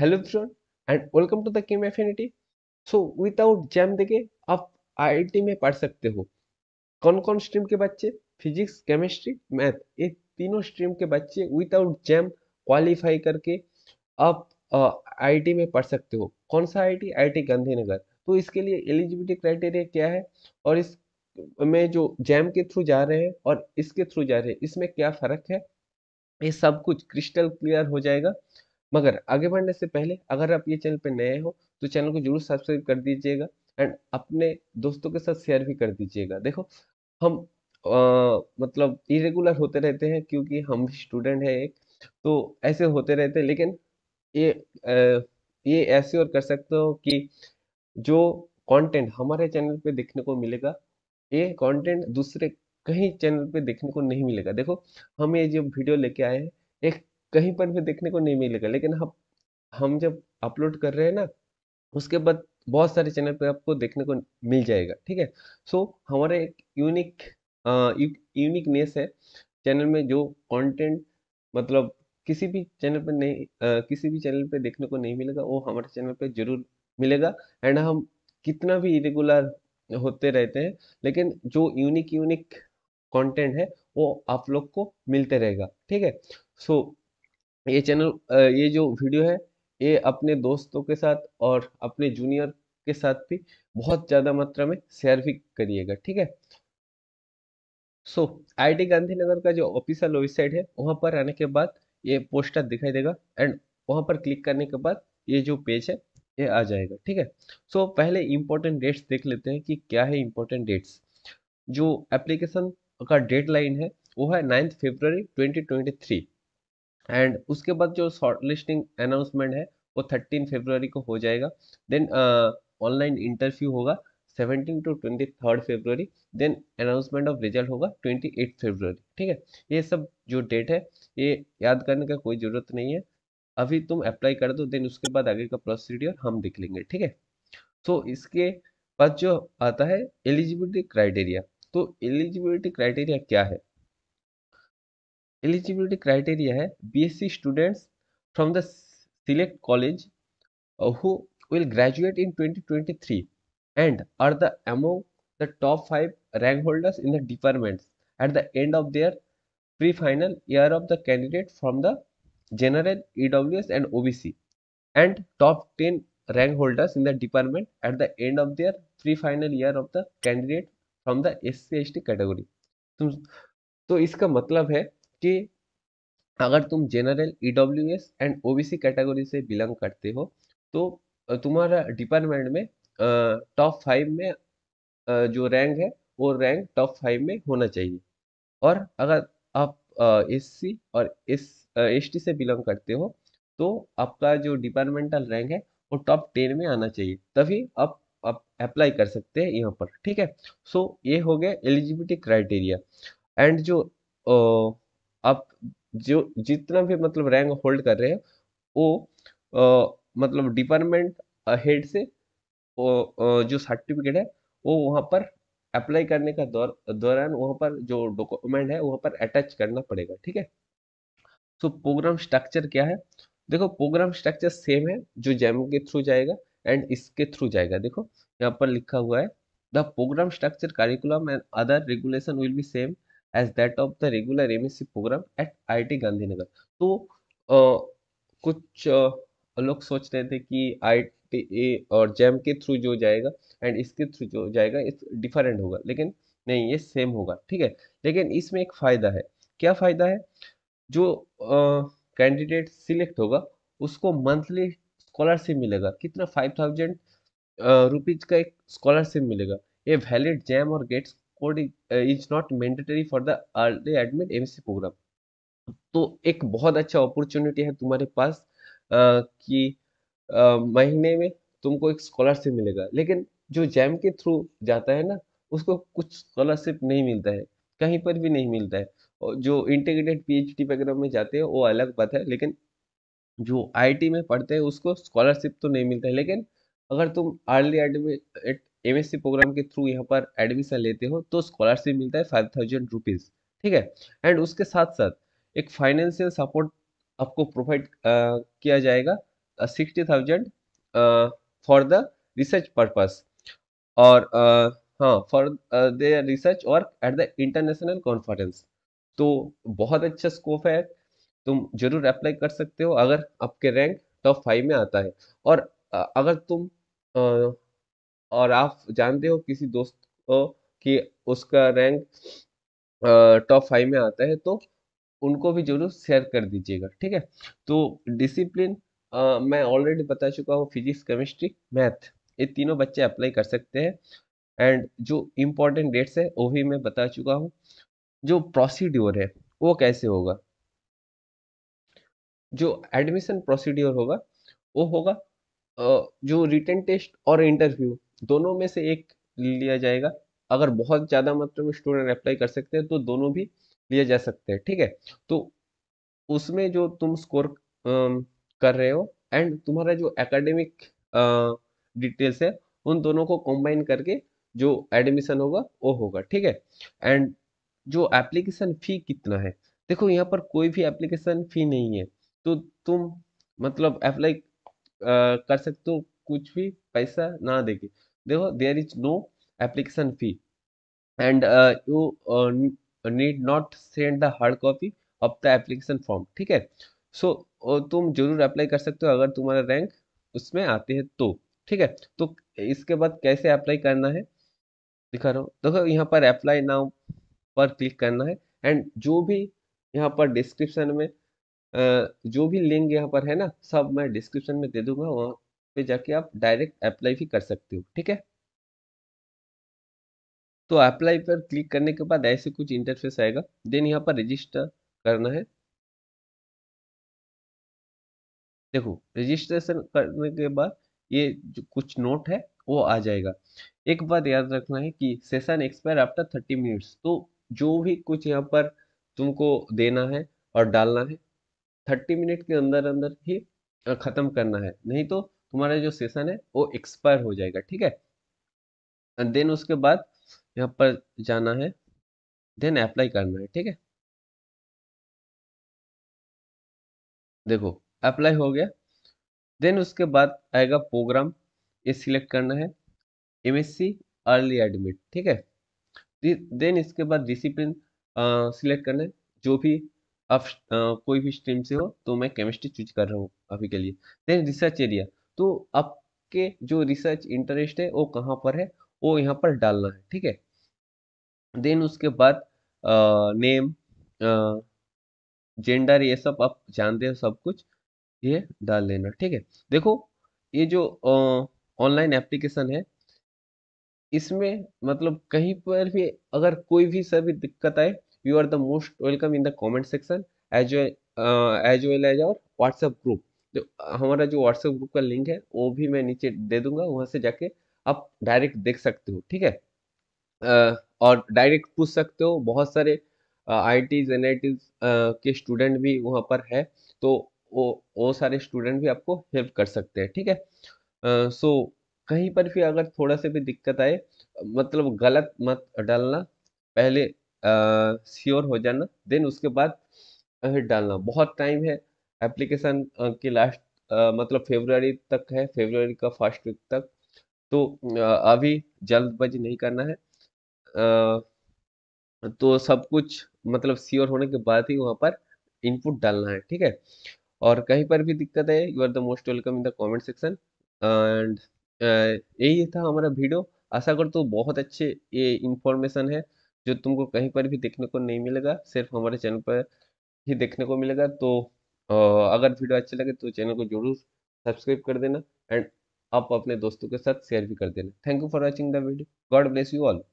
hello everyone and welcome to the Chem Affinity so without JAM देखे आप IIT में पढ़ सकते हो कौन कौन स्ट्रीम के बच्चे फिजिक्स केमिस्ट्री मैथ ये तीनों स्ट्रीम के बच्चे विदाउट जैम क्वालिफाई करके आप आईआईटी में पढ़ सकते हो कौन सा आईआईटी आईआईटी गांधीनगर तो इसके लिए एलिजिबिलिटी क्राइटेरिया क्या है और इस में जो जैम के थ्रू जा रहे हैं और इसके थ्रू जा रहे हैं इसमें क्या फ़र्क है ये सब कुछ क्रिस्टल क्लियर हो जाएगा मगर आगे बढ़ने से पहले अगर आप ये चैनल पर नए हो तो चैनल को जरूर सब्सक्राइब कर दीजिएगा एंड अपने दोस्तों के साथ शेयर भी कर दीजिएगा देखो हम आ, मतलब इरेगुलर होते रहते हैं क्योंकि हम स्टूडेंट हैं एक तो ऐसे होते रहते हैं लेकिन ये आ, ये ऐसे और कर सकते हो कि जो कंटेंट हमारे चैनल पे देखने को मिलेगा ये कंटेंट दूसरे कहीं चैनल पे देखने को नहीं मिलेगा देखो हम ये जो वीडियो लेके आए हैं एक कहीं पर भी देखने को नहीं मिलेगा लेकिन हम हम जब अपलोड कर रहे हैं ना उसके बाद बहुत सारे चैनल पे आपको देखने को मिल जाएगा ठीक है सो हमारे एक यूनिक यूनिकनेस है चैनल में जो कंटेंट मतलब किसी भी चैनल पे नहीं आ, किसी भी चैनल पे देखने को नहीं मिलेगा वो हमारे चैनल पे जरूर मिलेगा एंड हम कितना भी इरेगुलर होते रहते हैं लेकिन जो यूनिक यूनिक कंटेंट है वो आप लोग को मिलते रहेगा ठीक है सो so, ये चैनल ये जो वीडियो है ये अपने दोस्तों के साथ और अपने जूनियर के साथ भी बहुत ज़्यादा मात्रा में शेयर भी करिएगा ठीक है सो so, आईआईटी गांधीनगर का जो ऑफिशियल वेबसाइट है वहां पर आने के बाद ये पोस्टर दिखाई देगा एंड वहां पर क्लिक करने के बाद ये जो पेज है ये आ जाएगा ठीक है सो so, पहले इंपॉर्टेंट डेट्स देख लेते हैं कि क्या है इंपॉर्टेंट डेट्स जो एप्लीकेशन का डेट लाइन है वो है नाइन्थ फेबर ट्वेंटी एंड उसके बाद जो शॉर्ट लिस्टिंग अनाउंसमेंट है वो थर्टीन फेबररी को हो जाएगा देन ऑनलाइन इंटरव्यू होगा seventeen to twenty third February then announcement of result होगा ट्वेंटी एट फेबररी ठीक है ये सब जो डेट है ये याद करने का कोई ज़रूरत नहीं है अभी तुम अप्लाई कर दो देन उसके बाद आगे का प्रोसीड्योर हम देख लेंगे ठीक है सो इसके बाद जो आता है एलिजिबिलिटी क्राइटेरिया तो एलिजिबिलिटी क्राइटेरिया क्या है एलिजिबिलिटी क्राइटेरिया है BSc students from the select college who will graduate in 2023 and are the among the top five rank holders in the departments at the end of their pre final year of the candidate from the general EWS and OBC and top ten rank holders in the department at the end of their pre final year of the candidate from the S C S T category तो इसका मतलब है कि अगर तुम general E and OBC category से belong करते हो तो तुम्हारा डिपार्टमेंट में टॉप फाइव में जो रैंक है वो रैंक टॉप फाइव में होना चाहिए और अगर आप एस और एस एस से बिलोंग करते हो तो आपका जो डिपार्टमेंटल रैंक है वो टॉप टेन में आना चाहिए तभी आप आप अप्लाई कर सकते हैं यहाँ पर ठीक है सो so, ये हो गया एलिजिबिलिटी क्राइटेरिया एंड जो आप जो जितना भी मतलब रैंक होल्ड कर रहे हैं वो आ, मतलब डिपार्टमेंट हेड से वो जो सर्टिफिकेट है वो वहाँ पर अप्लाई करने का दौर दौरान वहाँ पर जो डॉक्यूमेंट है वहाँ पर अटैच करना पड़ेगा ठीक है तो प्रोग्राम स्ट्रक्चर क्या है देखो प्रोग्राम स्ट्रक्चर सेम है जो जैम के थ्रू जाएगा एंड इसके थ्रू जाएगा देखो यहाँ पर लिखा हुआ है the programme structure curriculum and other regulation will be same as that of the regular MSc programme at IIT Gandhinagar तो आ, कुछ आ, लोग सोच रहे थे कि आई और जैम के थ्रू जो जाएगा एंड इसके थ्रू जो जाएगा इस डिफरेंट होगा लेकिन नहीं ये सेम होगा ठीक है लेकिन इसमें एक फ़ायदा है क्या फ़ायदा है जो कैंडिडेट सिलेक्ट होगा उसको मंथली स्कॉलरशिप मिलेगा कितना फाइव थाउजेंड रुपीज़ का एक स्कॉलरशिप मिलेगा ये वैलिड जैम और GATE's code is not mandatory for the early admit MSc programme तो एक बहुत अच्छा अपॉर्चुनिटी है तुम्हारे पास आ, uh, कि आ, uh, महीने में तुमको एक स्कॉलरशिप मिलेगा लेकिन जो जैम के थ्रू जाता है ना उसको कुछ स्कॉलरशिप नहीं मिलता है कहीं पर भी नहीं मिलता है और जो इंटीग्रेटेड पीएचडी वगैरह में जाते हैं वो अलग बात है लेकिन जो आईटी में पढ़ते हैं उसको स्कॉलरशिप तो नहीं मिलता है लेकिन अगर तुम अर्ली एडमिट एमएससी प्रोग्राम के थ्रू यहाँ पर एडमिशन लेते हो तो स्कॉलरशिप मिलता है फाइव थाउजेंड रुपीज़ ठीक है एंड उसके साथ साथ एक फाइनेंशियल सपोर्ट आपको प्रोवाइड किया जाएगा sixty thousand for the research purpose और हाँ for the research work at the international conference तो बहुत अच्छा स्कोप है तुम जरूर अप्लाई कर सकते हो अगर आपके रैंक टॉप फाइव में आता है और अगर तुम और आप जानते हो किसी दोस्त को कि उसका रैंक टॉप फाइव में आता है तो उनको भी जरूर शेयर कर दीजिएगा ठीक है तो डिसिप्लिन मैं ऑलरेडी बता चुका हूँ फिजिक्स केमिस्ट्री मैथ ये तीनों बच्चे अप्लाई कर सकते हैं एंड जो इम्पोर्टेंट डेट्स है वो भी मैं बता चुका हूँ जो प्रोसीड्योर है वो कैसे होगा जो एडमिशन प्रोसीड्योर होगा वो होगा जो रिटर्न टेस्ट और इंटरव्यू दोनों में से एक लिया जाएगा अगर बहुत ज़्यादा मात्रा में स्टूडेंट अप्लाई कर सकते हैं तो दोनों भी लिया जा सकते हैं ठीक है तो उसमें जो तुम स्कोर कर रहे हो एंड तुम्हारा जो एकेडमिक डिटेल्स है उन दोनों को कंबाइन करके जो एडमिशन होगा वो होगा ठीक है एंड जो एप्लीकेशन फ़ी कितना है देखो यहाँ पर कोई भी एप्लीकेशन फ़ी नहीं है तो तुम मतलब अप्लाई कर सकते हो कुछ भी पैसा ना देगी देखो there is no application fee and you need not send the hard copy of the application form ठीक है सो so, तुम जरूर अप्लाई कर सकते हो अगर तुम्हारा रैंक उसमें आते हैं तो ठीक है तो इसके बाद कैसे अप्लाई करना है दिखा रहा हूँ देखो यहाँ पर अप्लाई नाउ पर क्लिक करना है एंड जो भी यहाँ पर डिस्क्रिप्शन में uh, जो भी लिंक यहाँ पर है ना सब मैं डिस्क्रिप्शन में दे दूंगा वहाँ पे जाके आप डायरेक्ट अप्लाई भी कर सकते हो ठीक है तो अप्लाई पर क्लिक करने के बाद ऐसे कुछ इंटरफेस आएगा देन यहाँ पर रजिस्टर करना है देखो रजिस्ट्रेशन करने के बाद ये जो कुछ नोट है वो आ जाएगा एक बात याद रखना है कि session expire after thirty minutes तो जो भी कुछ यहाँ पर तुमको देना है और डालना है थर्टी मिनट के अंदर अंदर ही ख़त्म करना है नहीं तो तुम्हारा जो सेशन है वो एक्सपायर हो जाएगा ठीक है देन उसके बाद यहाँ पर जाना है देन अप्लाई करना है ठीक है देखो अप्लाई हो गया देन उसके बाद आएगा प्रोग्राम ये सिलेक्ट करना है M S C early admit ठीक है देन इसके बाद डिसिप्लिन सिलेक्ट करना है जो भी आप कोई भी स्ट्रीम से हो तो मैं केमिस्ट्री चूज कर रहा हूँ अभी के लिए देन रिसर्च एरिया तो आपके जो रिसर्च इंटरेस्ट है वो कहाँ पर है वो यहाँ पर डालना है ठीक है देन उसके बाद नेम जेंडर ये सब आप जानते हो सब कुछ ये डाल लेना ठीक है देखो ये जो ऑनलाइन एप्लीकेशन है इसमें मतलब कहीं पर भी अगर कोई भी सर भी दिक्कत आए you are the most welcome in the comment section as as well as our WhatsApp group जो हमारा जो व्हाट्सएप ग्रुप का लिंक है वो भी मैं नीचे दे दूंगा वहां से जाके आप डायरेक्ट देख सकते हो ठीक है और डायरेक्ट पूछ सकते हो बहुत सारे आई टीज एन के स्टूडेंट भी वहां पर है तो वो वो सारे स्टूडेंट भी आपको हेल्प कर सकते हैं ठीक है सो सो कहीं पर भी अगर थोड़ा सा भी दिक्कत आए मतलब गलत मत डालना पहले श्योर हो जाना देन उसके बाद डालना बहुत टाइम है एप्लीकेशन की लास्ट मतलब फेबररी तक है फेबररी का फर्स्ट वीक तक तो अभी जल्दबाजी नहीं करना है तो सब कुछ मतलब सियोर होने के बाद ही वहाँ पर इनपुट डालना है ठीक है और कहीं पर भी दिक्कत है you are the most welcome in the comment section and यही था हमारा वीडियो आशा करता हूँ बहुत अच्छे ये इंफॉर्मेशन है जो तुमको कहीं पर भी देखने को नहीं मिलेगा सिर्फ हमारे चैनल पर ही देखने को मिलेगा तो अगर वीडियो अच्छा लगे तो चैनल को जरूर सब्सक्राइब कर देना एंड आप अपने दोस्तों के साथ शेयर भी कर देना thank you for watching the video God bless you all